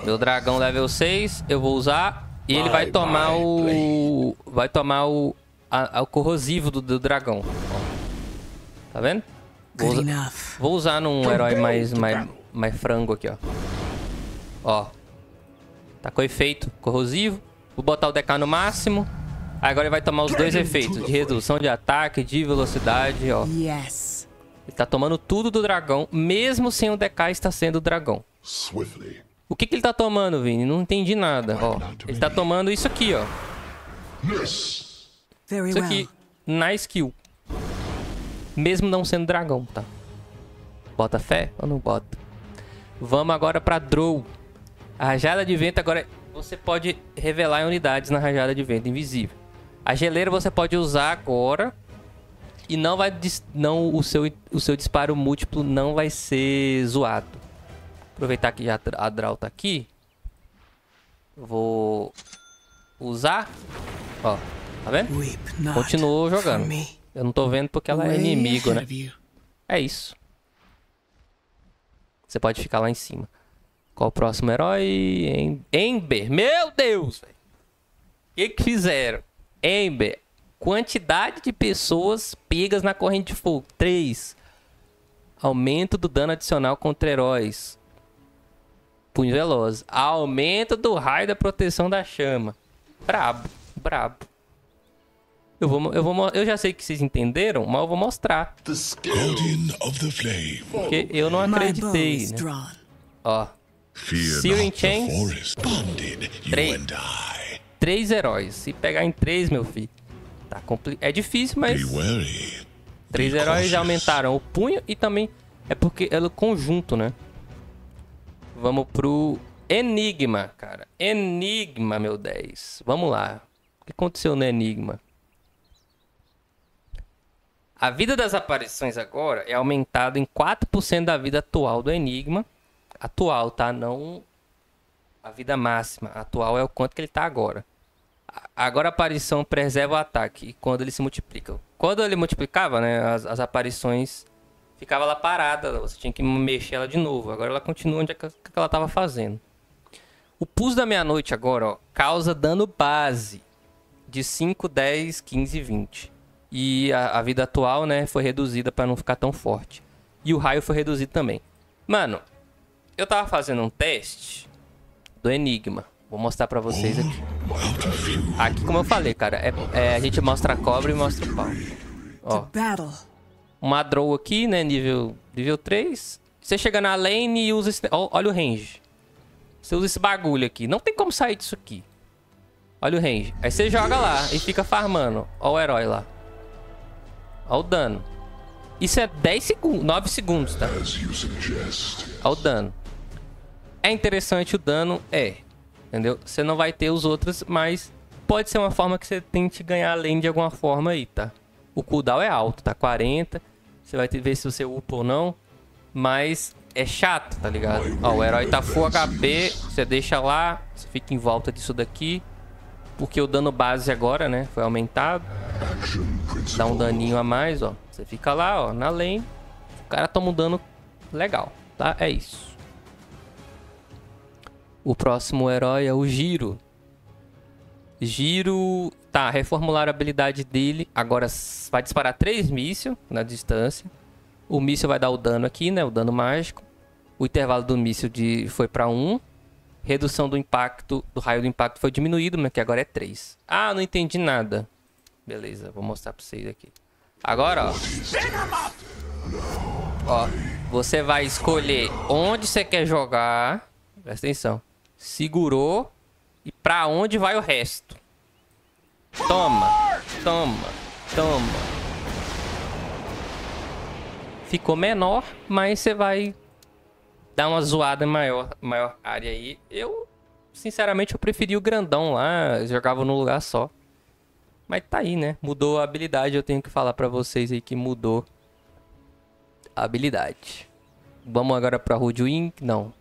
Speaker 1: Meu dragão level 6, eu vou usar. E ele vai tomar o... Vai tomar o... a, o corrosivo do, do dragão. Ó. Tá vendo? Vou, usa, vou usar num herói mais, mais, mais frango aqui, ó. Ó, Tá com efeito corrosivo. Vou botar o DK no máximo. Agora ele vai tomar os dois efeitos. De redução de ataque, de velocidade, ó. Ele tá tomando tudo do dragão, mesmo sem o DK estar sendo o dragão. O que, que ele tá tomando, Vini? Não entendi nada, ó. Ele tá tomando isso aqui, ó. Isso aqui, na skill. Mesmo não sendo dragão, tá? Bota fé ou não bota? Vamos agora pra Drow. A rajada de vento agora você pode revelar em unidades na rajada de vento invisível. A geleira você pode usar agora e não vai não o seu o seu disparo múltiplo não vai ser zoado. Aproveitar que já a Draw tá aqui. Vou usar. Ó, tá vendo? Continuou jogando. Eu não tô vendo porque ela é inimigo, né? É isso. Você pode ficar lá em cima. Qual o próximo herói? Ember. Meu Deus! O que, que fizeram? Ember. Quantidade de pessoas pegas na corrente de fogo. 3. Aumento do dano adicional contra heróis. Punho veloz. Aumento do raio da proteção da chama. Brabo. Brabo. Eu, vou, eu, vou, eu já sei que vocês entenderam, mas eu vou mostrar. Porque eu não acreditei. Né? Ó. Ceiling Chains. Três. três heróis. Se pegar em três, meu filho. Tá É difícil, mas. Três heróis já aumentaram o punho e também. É porque é o conjunto, né? Vamos pro Enigma, cara. Enigma, meu 10. Vamos lá. O que aconteceu no Enigma? A vida das aparições agora é aumentada em 4% da vida atual do Enigma atual, tá? Não a vida máxima. Atual é o quanto que ele tá agora. Agora a aparição preserva o ataque e quando ele se multiplica. Quando ele multiplicava, né, as, as aparições ficava lá parada, você tinha que mexer ela de novo. Agora ela continua onde é que ela tava fazendo. O pus da meia-noite agora, ó, causa dano base de 5, 10, 15 20. E a, a, vida atual, né, foi reduzida para não ficar tão forte. E o raio foi reduzido também. Mano, eu tava fazendo um teste do Enigma. Vou mostrar pra vocês aqui. Aqui, como eu falei, cara, é, é a gente mostra a cobra e mostra o pau. Ó. Uma draw aqui, né? Nível, nível 3. Você chega na lane e usa esse... Olha o range. Você usa esse bagulho aqui. Não tem como sair disso aqui. Olha o range. Aí você joga lá e fica farmando. Ó o herói lá. Ó o dano. Isso é 10 segundos, 9 segundos, tá? Ó o dano. É interessante o dano? É. Entendeu? Você não vai ter os outros, mas pode ser uma forma que você tente ganhar além de alguma forma aí, tá? O cooldown é alto, tá? 40. Você vai ter ver se você upa ou não. Mas é chato, tá ligado? Ó, o herói tá full HP. Você deixa lá. Você fica em volta disso daqui. Porque o dano base agora, né? Foi aumentado. Dá um daninho a mais, ó. Você fica lá, ó, na lane. O cara toma um dano legal, tá? É isso. O próximo herói é o Giro. Giro. Tá, reformular a habilidade dele. Agora vai disparar três mísseis na distância. O míssil vai dar o dano aqui, né? O dano mágico. O intervalo do míssil de... foi para Um. Redução do impacto, do raio do impacto foi diminuído, mas que agora é 3. Ah, não entendi nada. Beleza, vou mostrar pra vocês aqui. Agora, ó. Ó, você vai escolher onde você quer jogar. Presta atenção. Segurou. E pra onde vai o resto? Toma, toma, toma. Ficou menor, mas você vai dar uma zoada maior, maior área aí. Eu, sinceramente, eu preferi o grandão lá, jogava num lugar só. Mas tá aí, né? Mudou a habilidade, eu tenho que falar pra vocês aí que mudou a habilidade. Vamos agora pra Hoodwink? Não.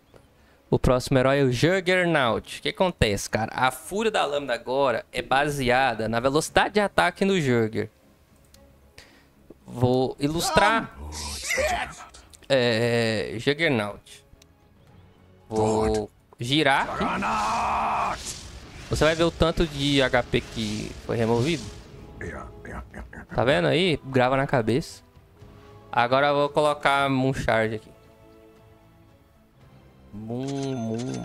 Speaker 1: O próximo herói é o Juggernaut. O que acontece, cara? A fúria da lâmina agora é baseada na velocidade de ataque no Jugger. Vou ilustrar. É, Juggernaut. Vou girar aqui. Você vai ver o tanto de HP que foi removido. Tá vendo aí? Grava na cabeça. Agora eu vou colocar um charge aqui. Mum, mum, mum.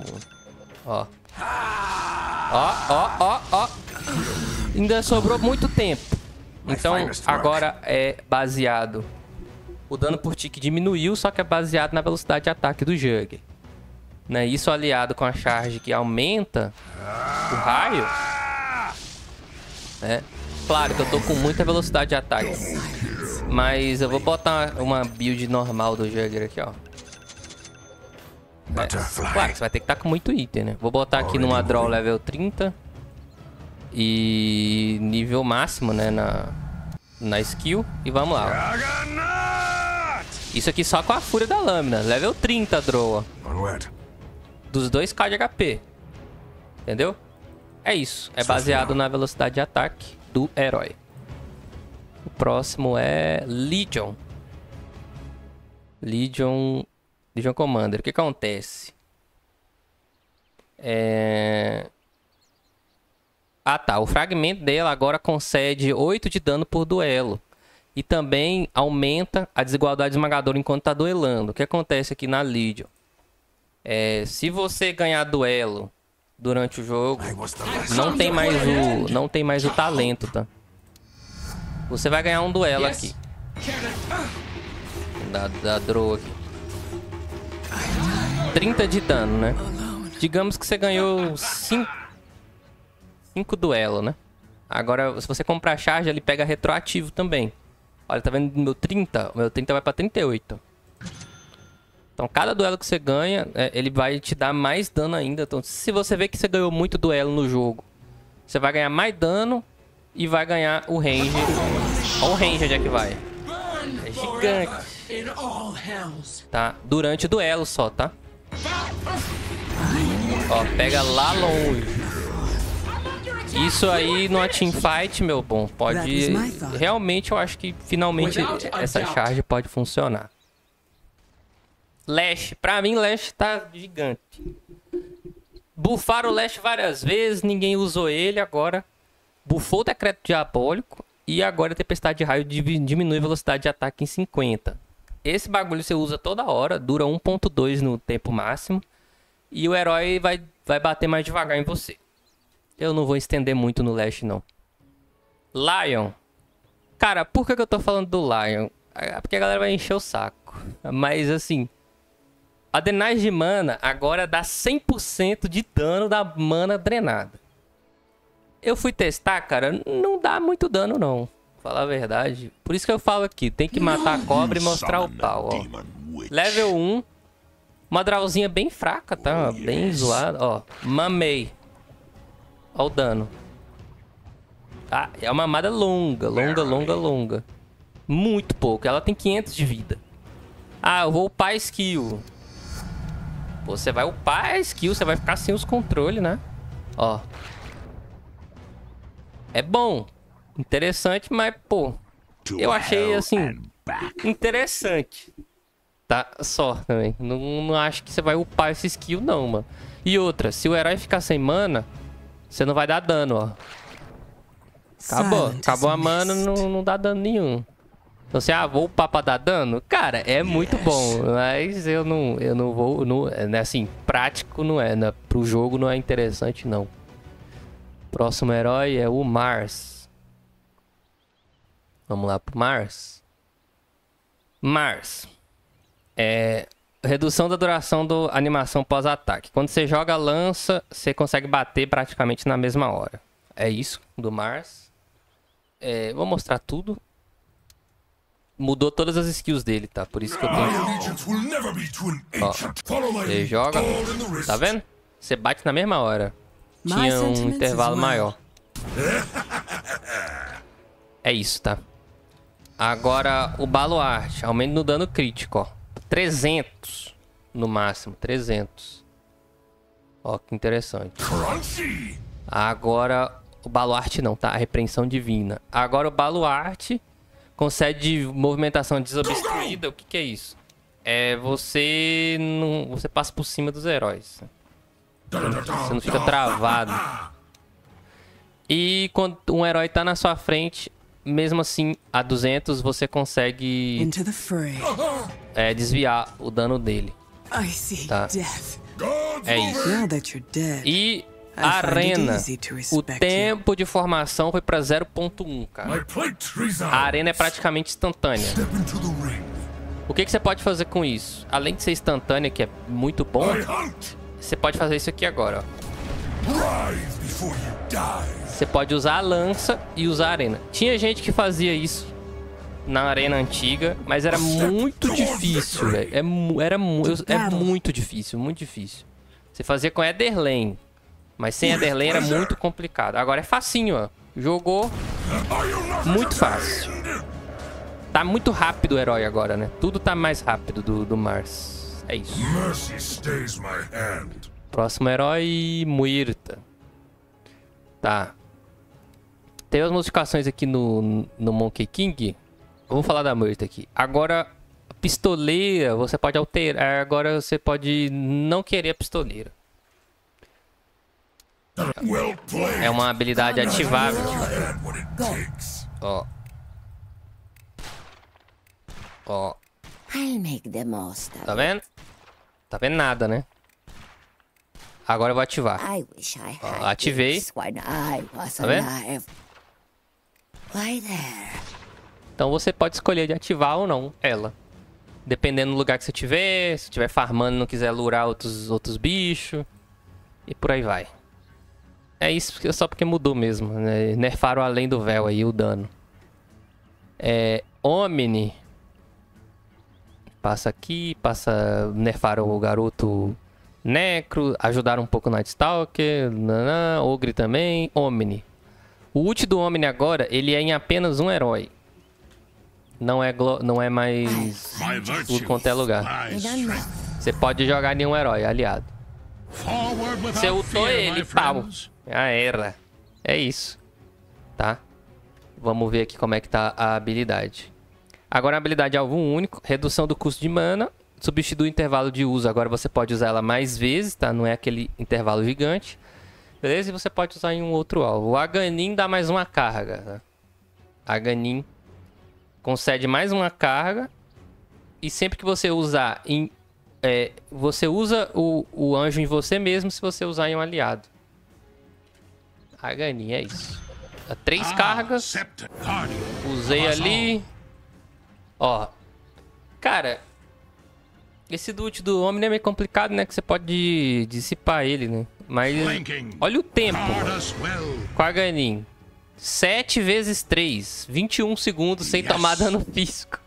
Speaker 1: Ó. Ó, ó, ó, ó. Ainda sobrou muito tempo. Então, agora é baseado. O dano por tique diminuiu, só que é baseado na velocidade de ataque do Jugger. Né? Isso aliado com a charge que aumenta o raio. Né? Claro que eu tô com muita velocidade de ataque. Mas eu vou botar uma build normal do Jugger aqui, ó. Butterfly. você vai ter que estar tá com muito item, né? Vou botar aqui numa draw level 30. E nível máximo, né? Na, na skill. E vamos lá. Isso aqui só com a fúria da lâmina. Level 30, draw. Dos 2k de HP. Entendeu? É isso. É baseado na velocidade de ataque do herói. O próximo é Legion. Legion Legion Commander, o que acontece? É... Ah tá, o fragmento dela agora concede 8 de dano por duelo. E também aumenta a desigualdade esmagadora enquanto está duelando. O que acontece aqui na Legion? É, se você ganhar duelo durante o jogo, não tem mais o, não tem mais o talento, tá? Você vai ganhar um duelo aqui. Da, da Droa aqui. 30 de dano, né? Digamos que você ganhou 5 duelos, duelo, né? Agora, se você comprar charge, ele pega retroativo também. Olha, tá vendo meu 30? O meu 30 vai pra 38. Então, cada duelo que você ganha, é, ele vai te dar mais dano ainda. Então, se você vê que você ganhou muito duelo no jogo, você vai ganhar mais dano e vai ganhar o range. Olha o range onde é que vai. É gigante. Tá? Durante o duelo só, tá? Ó, pega lá longe. Isso aí numa teamfight, meu bom, pode... Realmente eu acho que finalmente essa charge pode funcionar. Lash. Pra mim, Lash tá gigante. Bufaram o Lash várias vezes, ninguém usou ele agora. Bufou o Decreto Diabólico e agora a Tempestade de Raio diminui a velocidade de ataque em 50. Esse bagulho você usa toda hora, dura 1.2 no tempo máximo. E o herói vai, vai bater mais devagar em você. Eu não vou estender muito no leste, não. Lion. Cara, por que, que eu tô falando do Lion? É, é porque a galera vai encher o saco. Mas, assim... A de mana agora dá 100% de dano da mana drenada. Eu fui testar, cara, não dá muito dano, não. Falar a verdade. Por isso que eu falo aqui, tem que matar a cobra e mostrar o pau, ó. Level 1. Uma drawzinha bem fraca, tá? Oh, bem zoada, ó. Mamei. Ó o dano. Ah, é uma mamada longa, longa, longa, longa. Muito pouco. Ela tem 500 de vida. Ah, eu vou upar a skill. Você vai upar a skill, você vai ficar sem os controles, né? Ó. É bom. Interessante, mas, pô, eu achei assim. Interessante. Tá só também. Não, não acho que você vai upar esse skill, não, mano. E outra, se o herói ficar sem mana, você não vai dar dano, ó. Acabou. Acabou a mana, não, não dá dano nenhum. Então você, ah, vou upar pra dar dano? Cara, é muito bom, mas eu não, eu não vou, não, né, assim, prático não é, né? Pro jogo não é interessante, não. Próximo herói é o Mars. Vamos lá para Mars. Mars. É, redução da duração da animação pós-ataque. Quando você joga lança, você consegue bater praticamente na mesma hora. É isso do Mars. É, vou mostrar tudo. Mudou todas as skills dele, tá? Por isso que eu tenho. Ó, você joga. Tá vendo? Você bate na mesma hora. Tinha um intervalo maior. É isso, tá? Agora, o baluarte, aumento no dano crítico, ó. 300 no máximo, 300. Ó, que interessante. Agora, o baluarte não, tá? A repreensão divina. Agora, o baluarte concede movimentação desobstruída. O que, que é isso? É você não, você passa por cima dos heróis. Você não fica travado. E quando um herói tá na sua frente, mesmo assim, a 200 você consegue é, desviar o dano dele. Tá? É
Speaker 2: isso.
Speaker 1: E a arena, o tempo de formação foi para 0.1, cara. A arena é praticamente instantânea. O que, que você pode fazer com isso? Além de ser instantânea, que é muito bom, você pode fazer isso aqui agora. Ó. Você pode usar a lança e usar a arena. Tinha gente que fazia isso na arena antiga, mas era muito difícil, velho. É, era é muito difícil, muito difícil. Você fazia com Ederlane, mas sem Ederlane era muito complicado. Agora é facinho, ó. Jogou, muito fácil. Tá muito rápido o herói agora, né? Tudo tá mais rápido do, do Mars. É isso. Próximo herói, Muirta. Tá. Tem as modificações aqui no, no Monkey King. Eu vou falar da Murta aqui. Agora, pistoleira, você pode alterar. Agora você pode não querer a pistoleira. É uma habilidade ativável. Ó. Ó. Tá vendo? Tá vendo nada, né? Agora eu vou ativar. Ó, ativei. Tá vendo? Então você pode escolher de ativar ou não ela. Dependendo do lugar que você tiver, se estiver farmando e não quiser lurar outros, outros bichos. E por aí vai. É isso só porque mudou mesmo, né? Nerfaram além do véu aí o dano. É, Omni. Passa aqui, passa... Nerfaram o garoto Necro, ajudaram um pouco o Night Stalker, nanã, Ogre também, Omni. O ult do Omni agora, ele é em apenas um herói. Não é, não é mais tudo quanto é lugar. É você pode jogar em um herói, aliado. Você ultou ele, pau. Já ah, era. É isso. Tá? Vamos ver aqui como é que tá a habilidade. Agora a habilidade alvo único, redução do custo de mana, substitui o intervalo de uso. Agora você pode usar ela mais vezes, tá? Não é aquele intervalo gigante. Beleza? E você pode usar em um outro alvo. O Aganin dá mais uma carga. Né? Aganin concede mais uma carga. E sempre que você usar em... É, você usa o, o anjo em você mesmo se você usar em um aliado. Aganin, é isso. três ah, cargas. Usei ali. Ó. Cara, esse Duty do Omni é meio complicado, né? Que você pode dissipar ele, né? Mas olha o tempo. Quaganin. 7 vezes 3. 21 segundos sem yes. tomar dano físico.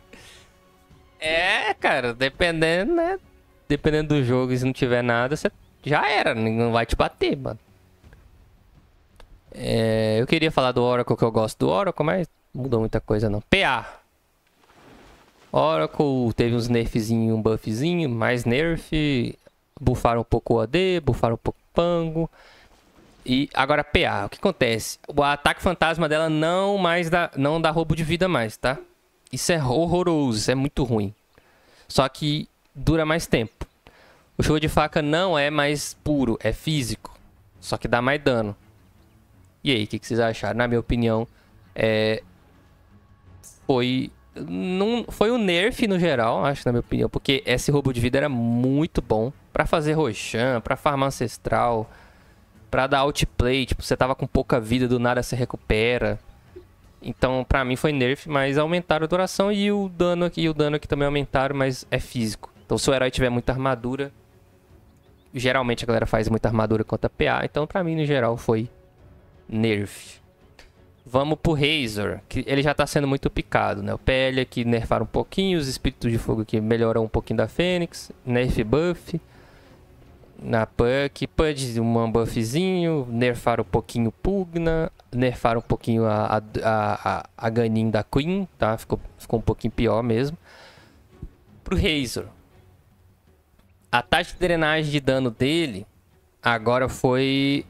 Speaker 1: É, cara. Dependendo, né? Dependendo do jogo, se não tiver nada, você já era. Não vai te bater, mano. É, eu queria falar do Oracle, que eu gosto do Oracle, mas mudou muita coisa não. PA. Oracle teve uns nerfzinho, um buffzinho, mais nerf, buffaram um pouco o AD, buffaram um pouco o Pango. E agora PA, o que acontece? O ataque fantasma dela não mais dá, não dá roubo de vida mais, tá? Isso é horroroso, isso é muito ruim. Só que dura mais tempo. O show de faca não é mais puro, é físico. Só que dá mais dano. E aí, o que, que vocês acharam? Na minha opinião, é... foi foi um nerf no geral, acho, na minha opinião, porque esse roubo de vida era muito bom para fazer roxan, para farmar ancestral, para dar outplay, tipo, você tava com pouca vida, do nada você recupera. Então, para mim foi nerf, mas aumentaram a duração e o dano aqui, o dano aqui também aumentaram, mas é físico. Então, se o herói tiver muita armadura, geralmente a galera faz muita armadura contra PA, então para mim no geral foi nerf. Vamos pro Razor, que ele já tá sendo muito picado, né? O PL aqui nerfaram um pouquinho, os Espíritos de Fogo aqui melhoram um pouquinho da Fênix, nerf buff. Na Punk, pudge um buffzinho, nerfaram um pouquinho Pugna, nerfaram um pouquinho a, a, a, a Ganin da Queen, tá? Ficou, ficou um pouquinho pior mesmo. Pro Razor. A taxa de drenagem de dano dele agora foi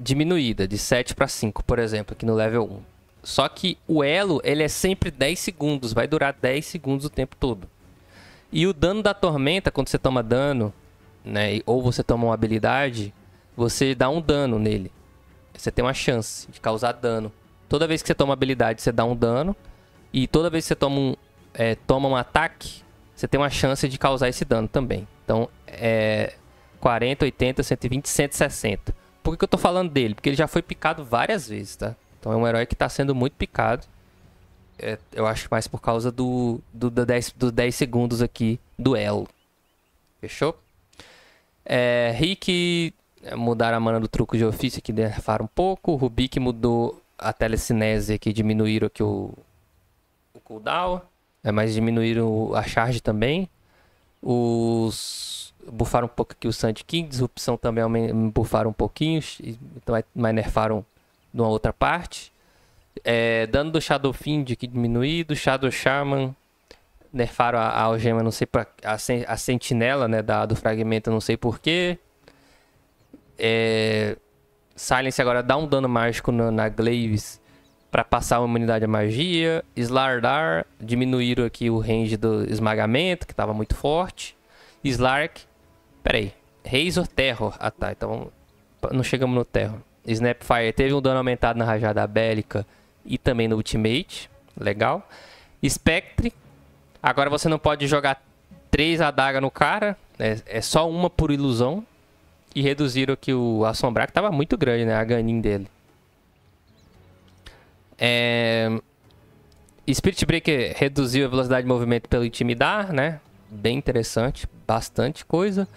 Speaker 1: diminuída, de 7 para 5, por exemplo, aqui no level 1. Só que o elo, ele é sempre 10 segundos, vai durar 10 segundos o tempo todo. E o dano da tormenta, quando você toma dano, né, ou você toma uma habilidade, você dá um dano nele. Você tem uma chance de causar dano. Toda vez que você toma habilidade, você dá um dano. E toda vez que você toma um, é, toma um ataque, você tem uma chance de causar esse dano também. Então, é 40, 80, 120, 160. Por que eu tô falando dele? Porque ele já foi picado várias vezes, tá? Então é um herói que tá sendo muito picado. É, eu acho mais por causa do, do, do 10, do 10 segundos aqui do elo. Fechou? É, Rick é, mudar a mana do truco de ofício aqui, nerfaram um pouco. Rubik mudou a telecinese aqui, diminuíram aqui o, o cooldown. É, mas diminuíram a charge também. Os bufaram um pouco aqui o Sand King, Disrupção também buffaram um pouquinho, então mas nerfaram numa outra parte. É, dano do Shadow Fiend que diminuiu, Shadow Shaman nerfaram a, a algema, não sei para a, sen, a sentinela né, da, do fragmento, não sei porquê. É, Silence agora dá um dano mágico na, na Glaives para passar a imunidade à magia. Slardar diminuíram aqui o range do esmagamento, que estava muito forte. Slark Pera aí. Razor Terror? Ah tá, então não chegamos no Terror. Snapfire teve um dano aumentado na rajada bélica e também no Ultimate. Legal. Spectre. Agora você não pode jogar três adagas no cara. É, é só uma por ilusão. E reduziram aqui o Assombrar, que tava muito grande, né? A ganin dele. É... Spirit Breaker reduziu a velocidade de movimento pelo intimidar, né? Bem interessante. Bastante coisa.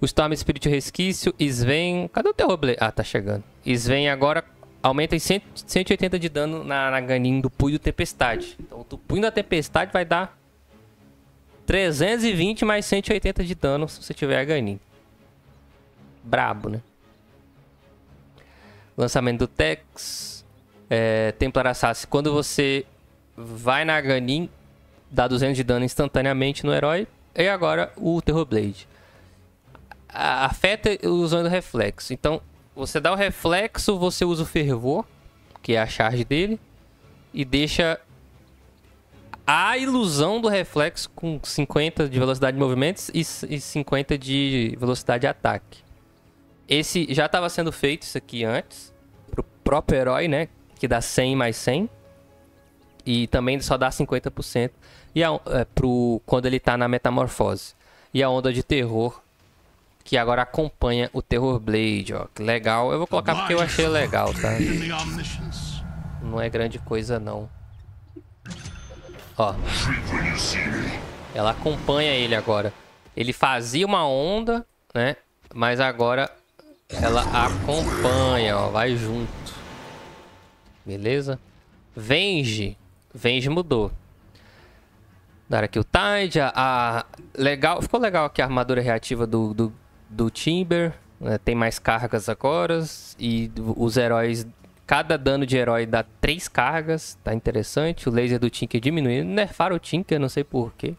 Speaker 1: O Storm Spirit Resquício, Sven... Cadê o teu Roble? Ah, tá chegando. Sven agora aumenta em 100, 180 de dano na, na Ganin do Punho Tempestade. Então o Punho da Tempestade vai dar 320 mais 180 de dano se você tiver a Ganin. Brabo, né? Lançamento do Tex. É, Templar Assassin. Quando você vai na Ganin, dá 200 de dano instantaneamente no herói. E agora o Terrorblade a, afeta usando reflexo. Então, você dá o reflexo, você usa o fervor, que é a charge dele, e deixa a ilusão do reflexo com 50 de velocidade de movimentos e, 50 de velocidade de ataque. Esse já estava sendo feito isso aqui antes, pro próprio herói, né? Que dá 100 mais 100. E também só dá 50% e a, é, pro, quando ele está na metamorfose. E a onda de terror que agora acompanha o Terror Blade, ó. Que legal. Eu vou colocar porque eu achei legal, tá? Não é grande coisa, não. Ó. Ela acompanha ele agora. Ele fazia uma onda, né? Mas agora ela acompanha, ó. Vai junto. Beleza? Venge. Venge mudou. Dar aqui o Tide. A, legal, ficou legal aqui a armadura reativa do, do do Timber, né? tem mais cargas agora, e os heróis Cada dano de herói dá 3 cargas, tá interessante. O laser do Tinker diminuiu. Nerfaram o Tinker, não sei porquê.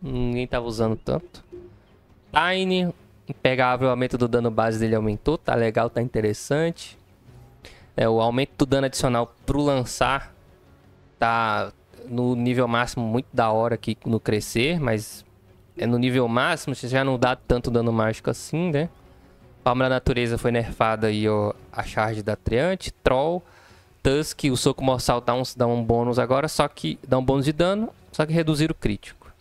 Speaker 1: Ninguém tava usando tanto. Tiny, impegável, o aumento do dano base dele aumentou, tá legal, tá interessante. É, o aumento do dano adicional pro lançar tá no nível máximo muito da hora aqui no crescer, mas é no nível máximo, você já não dá tanto dano mágico assim, né? Palma da Natureza foi nerfada aí, ó, a charge da Triante, Troll, Tusk, o Soco Morsal dá um, dá um bônus agora, só que dá um bônus de dano, só que reduzir o crítico.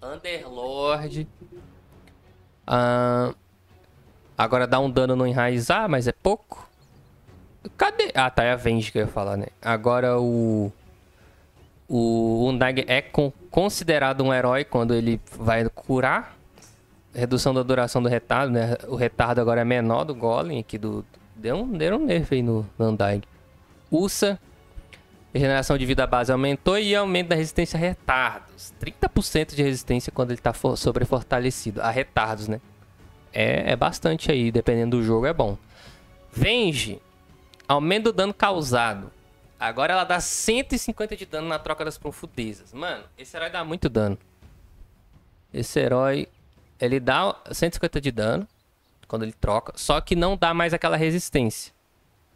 Speaker 1: Underlord. Ah, agora dá um dano no Enraizar, mas é pouco. Cadê? Ah, tá, é a Venge que eu ia falar, né? Agora o... O Undag é considerado um herói quando ele vai curar. Redução da duração do retardo, né? O retardo agora é menor do Golem, aqui, do. Deu um, deu um nervo aí no, no Undying. Regeneração de vida base aumentou e aumento da resistência a retardos. 30% de resistência quando ele está sobrefortalecido. A retardos, né? É, é bastante aí, dependendo do jogo, é bom. Venge. Aumento do dano causado. Agora ela dá 150 de dano na troca das profundezas. Mano, esse herói dá muito dano. Esse herói, ele dá 150 de dano quando ele troca, só que não dá mais aquela resistência.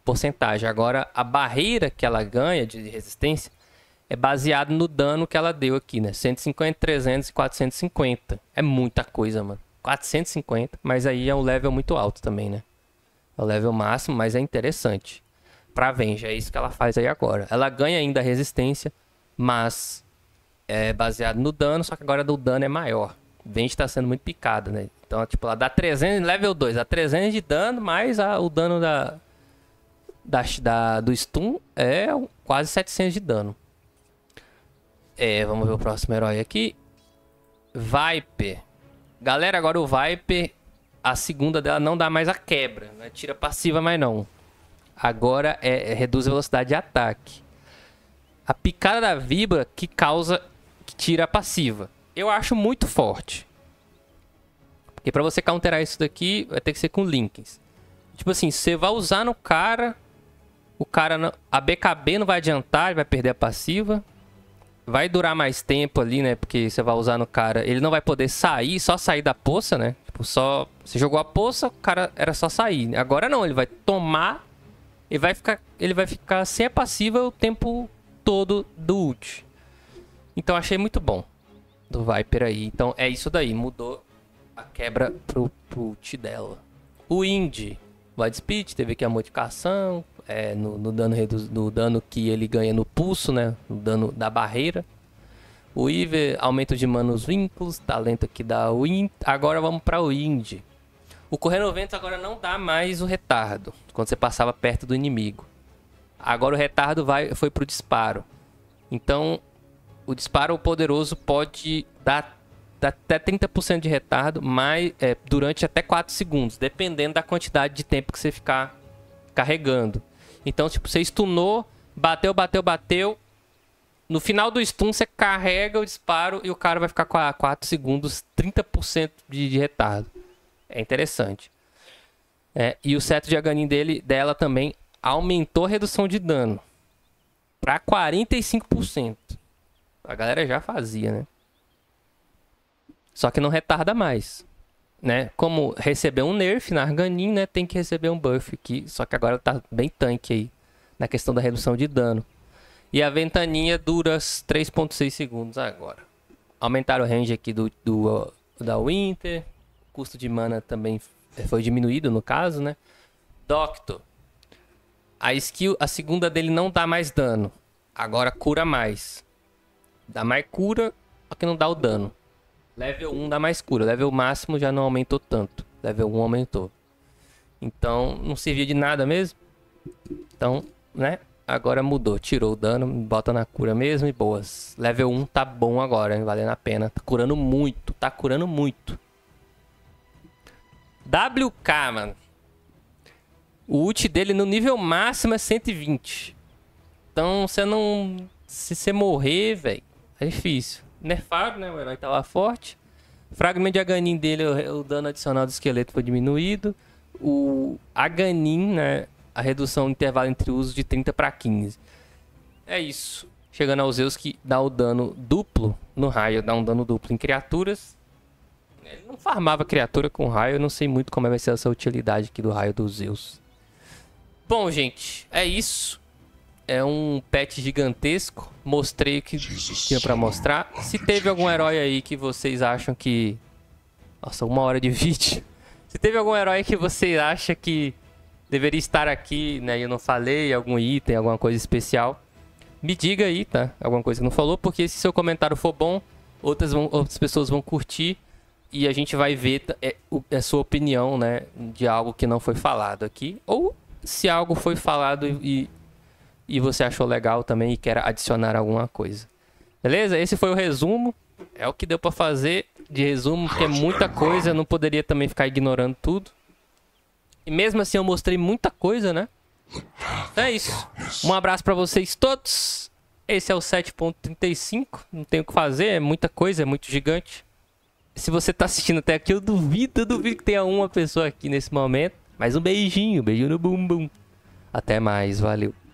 Speaker 1: Porcentagem. Agora, a barreira que ela ganha de resistência é baseado no dano que ela deu aqui, né? 150, 300 e 450. É muita coisa, mano. 450, mas aí é um level muito alto também, né? É o level máximo, mas é interessante pra Venge. É isso que ela faz aí agora. Ela ganha ainda resistência, mas é baseado no dano, só que agora o dano é maior. Venge tá sendo muito picada, né? Então, tipo, ela dá 300, level 2, dá 300 de dano, mais a, o dano da, da, da, do stun é quase 700 de dano. É, vamos ver o próximo herói aqui. Viper. Galera, agora o Viper, a segunda dela não dá mais a quebra, né? Tira passiva, mas não. Agora é, é, reduz a velocidade de ataque. A picada da vibra que causa. que tira a passiva. Eu acho muito forte. Porque pra você counterar isso daqui, vai ter que ser com links. Tipo assim, você vai usar no cara. O cara. Não, a BKB não vai adiantar, ele vai perder a passiva. Vai durar mais tempo ali, né? Porque você vai usar no cara. Ele não vai poder sair, só sair da poça, né? Tipo, só. Você jogou a poça, o cara era só sair. Agora não, ele vai tomar ele vai ficar, ele vai ficar sem a passiva o tempo todo do ult. Então achei muito bom do Viper aí. Então é isso daí, mudou a quebra pro, pro ult dela. O Indy, Speed teve aqui a modificação é, no, no, dano no dano que ele ganha no pulso, né? No dano da barreira. O Iver, aumento de mana nos vínculos, talento aqui da Wind. Agora vamos para o Indy. O correr vento agora não dá mais o retardo, quando você passava perto do inimigo. Agora o retardo vai, foi pro disparo. Então, o disparo poderoso pode dar, dar até 30% de retardo mais, é, durante até 4 segundos, dependendo da quantidade de tempo que você ficar carregando. Então, tipo, você stunou, bateu, bateu, bateu. No final do stun, você carrega o disparo e o cara vai ficar com 4 segundos, 30% de, de retardo. É interessante. É, e o seto de aganin dele, dela também aumentou a redução de dano para 45%. A galera já fazia, né? Só que não retarda mais. Né? Como receber um nerf na Arganin, né? Tem que receber um buff aqui. Só que agora tá bem tanque aí. Na questão da redução de dano. E a ventaninha dura 3.6 segundos agora. Aumentaram o range aqui do, do da Winter custo de mana também é, foi diminuído no caso, né? Docto. A skill, a segunda dele não dá mais dano. Agora cura mais. Dá mais cura, só que não dá o dano. Level 1 dá mais cura. Level máximo já não aumentou tanto. Level 1 aumentou. Então, não servia de nada mesmo. Então, né? Agora mudou. Tirou o dano, bota na cura mesmo e boas. Level 1 tá bom agora, hein? Valendo a pena. Tá curando muito. Tá curando muito. WK, mano. O ult dele no nível máximo é 120. Então, você não... Se você morrer, velho, é difícil. Nerfado, né? O herói tá lá forte. Fragmento de Aganin dele, o dano adicional do esqueleto foi diminuído. O Aganin, né? A redução do intervalo entre uso de 30 para 15. É isso. Chegando aos Zeus que dá o dano duplo no raio, dá um dano duplo em criaturas ele não farmava criatura com raio, eu não sei muito como é vai ser essa utilidade aqui do raio dos Zeus. Bom, gente, é isso. É um pet gigantesco. Mostrei o que tinha para mostrar. Se teve algum herói aí que vocês acham que... Nossa, uma hora de vídeo. Se teve algum herói que você acha que deveria estar aqui, né? Eu não falei, algum item, alguma coisa especial. Me diga aí, tá? Alguma coisa que não falou, porque se seu comentário for bom, outras, vão, outras pessoas vão curtir e a gente vai ver é, a sua opinião, né, de algo que não foi falado aqui, ou se algo foi falado e, e você achou legal também e quer adicionar alguma coisa. Beleza? Esse foi o resumo. É o que deu para fazer de resumo, porque é muita coisa, eu não poderia também ficar ignorando tudo. E mesmo assim eu mostrei muita coisa, né? Então é isso. Um abraço para vocês todos. Esse é o 7.35, não tem o que fazer, é muita coisa, é muito gigante se você tá assistindo até aqui, eu duvido, eu duvido que tenha uma pessoa aqui nesse momento. Mas um beijinho, beijinho no bumbum. Até mais, valeu.